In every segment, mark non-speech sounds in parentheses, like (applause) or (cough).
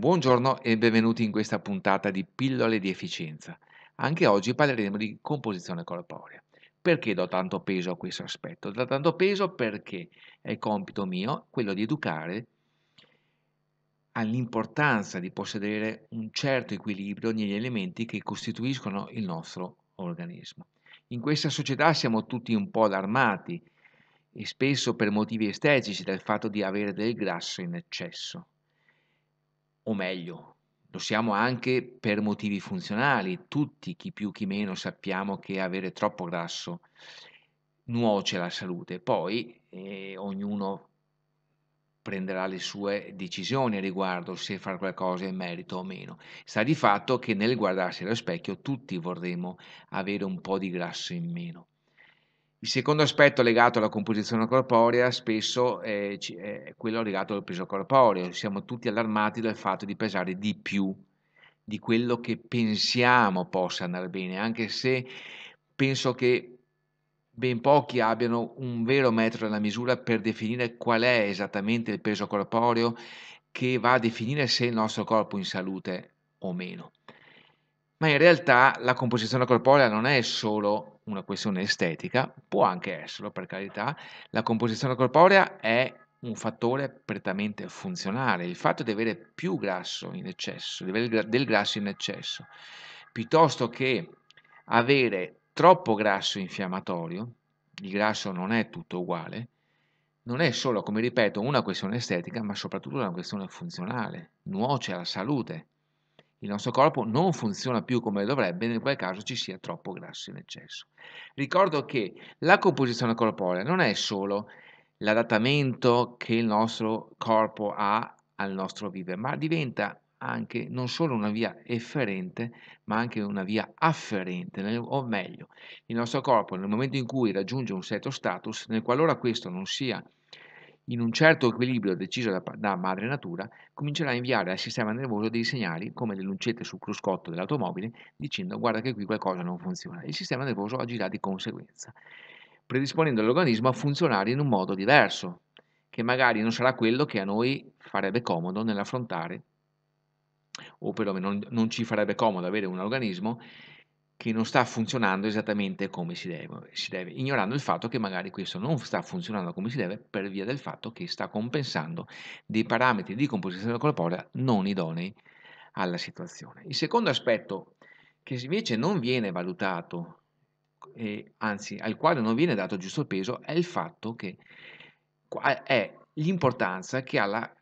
Buongiorno e benvenuti in questa puntata di Pillole di Efficienza. Anche oggi parleremo di composizione corporea. Perché do tanto peso a questo aspetto? Do tanto peso perché è compito mio quello di educare all'importanza di possedere un certo equilibrio negli elementi che costituiscono il nostro organismo. In questa società siamo tutti un po' allarmati e spesso per motivi estetici dal fatto di avere del grasso in eccesso o meglio, lo siamo anche per motivi funzionali, tutti chi più chi meno sappiamo che avere troppo grasso nuoce la salute, poi eh, ognuno prenderà le sue decisioni riguardo se fare qualcosa in merito o meno. Sta di fatto che nel guardarsi allo specchio tutti vorremmo avere un po' di grasso in meno. Il secondo aspetto legato alla composizione corporea spesso è, è quello legato al peso corporeo. Siamo tutti allarmati dal fatto di pesare di più di quello che pensiamo possa andare bene, anche se penso che ben pochi abbiano un vero metro della misura per definire qual è esattamente il peso corporeo che va a definire se il nostro corpo è in salute o meno ma in realtà la composizione corporea non è solo una questione estetica, può anche esserlo per carità, la composizione corporea è un fattore prettamente funzionale, il fatto di avere più grasso in eccesso, di avere del grasso in eccesso, piuttosto che avere troppo grasso infiammatorio, il grasso non è tutto uguale, non è solo, come ripeto, una questione estetica, ma soprattutto una questione funzionale, nuoce alla salute il nostro corpo non funziona più come dovrebbe, nel quale caso ci sia troppo grasso in eccesso. Ricordo che la composizione corporea non è solo l'adattamento che il nostro corpo ha al nostro vivere, ma diventa anche non solo una via efferente, ma anche una via afferente, o meglio, il nostro corpo nel momento in cui raggiunge un certo status, nel qualora questo non sia in un certo equilibrio deciso da, da, madre natura, comincerà a inviare al sistema nervoso dei segnali, come le lucette sul cruscotto dell'automobile, dicendo guarda che qui qualcosa non funziona. Il sistema nervoso agirà di conseguenza, predisponendo l'organismo a funzionare in un modo diverso, che magari non sarà quello che a noi farebbe comodo nell'affrontare, o perlomeno non, non ci farebbe comodo avere un organismo che non sta funzionando esattamente come si deve, si deve, ignorando il fatto che magari questo non sta funzionando come si deve per via del fatto che sta compensando dei parametri di composizione corporea non idonei alla situazione. Il secondo aspetto che invece non viene valutato, e anzi al quale non viene dato giusto peso, è il fatto che è l'importanza che ha la,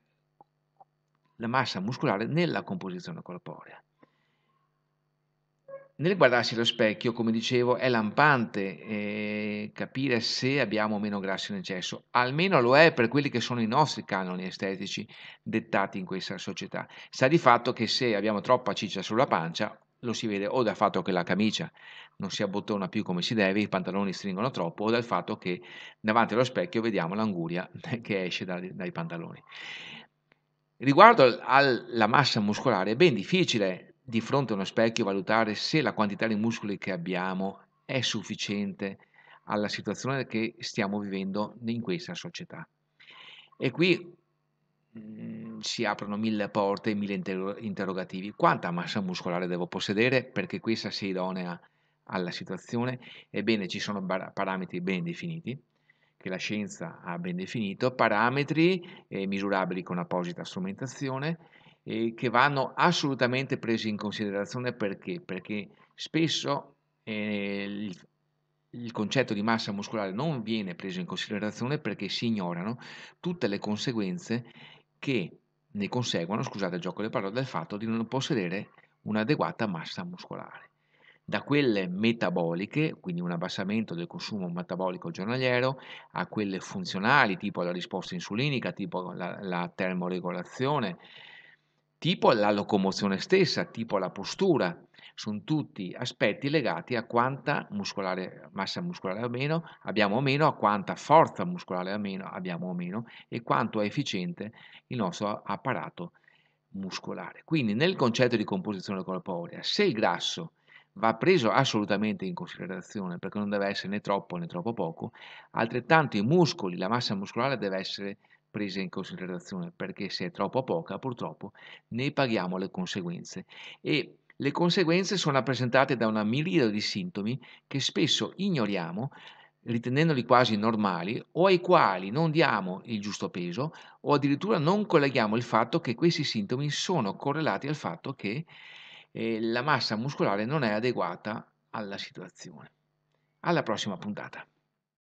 la massa muscolare nella composizione corporea. Nel guardarsi allo specchio, come dicevo, è lampante eh, capire se abbiamo meno grasso in eccesso, almeno lo è per quelli che sono i nostri canoni estetici dettati in questa società. Sta di fatto che se abbiamo troppa ciccia sulla pancia, lo si vede o dal fatto che la camicia non si abbottona più come si deve, i pantaloni stringono troppo, o dal fatto che davanti allo specchio vediamo l'anguria (laughs) che esce dai, dai pantaloni. Riguardo alla massa muscolare, è ben difficile di fronte a uno specchio valutare se la quantità di muscoli che abbiamo è sufficiente alla situazione che stiamo vivendo in questa società. E qui mm, si aprono mille porte, mille inter- interrogativi. Quanta massa muscolare devo possedere perché questa sia idonea alla situazione? Ebbene, ci sono bar- parametri ben definiti che la scienza ha ben definito, parametri eh, misurabili con apposita strumentazione, eh, che vanno assolutamente presi in considerazione perché? Perché spesso eh, il, il concetto di massa muscolare non viene preso in considerazione perché si ignorano tutte le conseguenze che ne conseguono, scusate il gioco delle parole, dal fatto di non possedere un'adeguata massa muscolare. Da quelle metaboliche, quindi un abbassamento del consumo metabolico giornaliero, a quelle funzionali, tipo la risposta insulinica, tipo la, la termoregolazione, tipo la locomozione stessa, tipo la postura. Sono tutti aspetti legati a quanta muscolare, massa muscolare o meno abbiamo o meno, a quanta forza muscolare o meno abbiamo o meno e quanto è efficiente il nostro apparato muscolare. Quindi nel concetto di composizione corporea, se il grasso va preso assolutamente in considerazione perché non deve essere né troppo né troppo poco, altrettanto i muscoli, la massa muscolare deve essere presa in considerazione, perché se è troppo poca, purtroppo ne paghiamo le conseguenze. E le conseguenze sono rappresentate da una miriade di sintomi che spesso ignoriamo ritenendoli quasi normali o ai quali non diamo il giusto peso o addirittura non colleghiamo il fatto che questi sintomi sono correlati al fatto che eh, la massa muscolare non è adeguata alla situazione. Alla prossima puntata.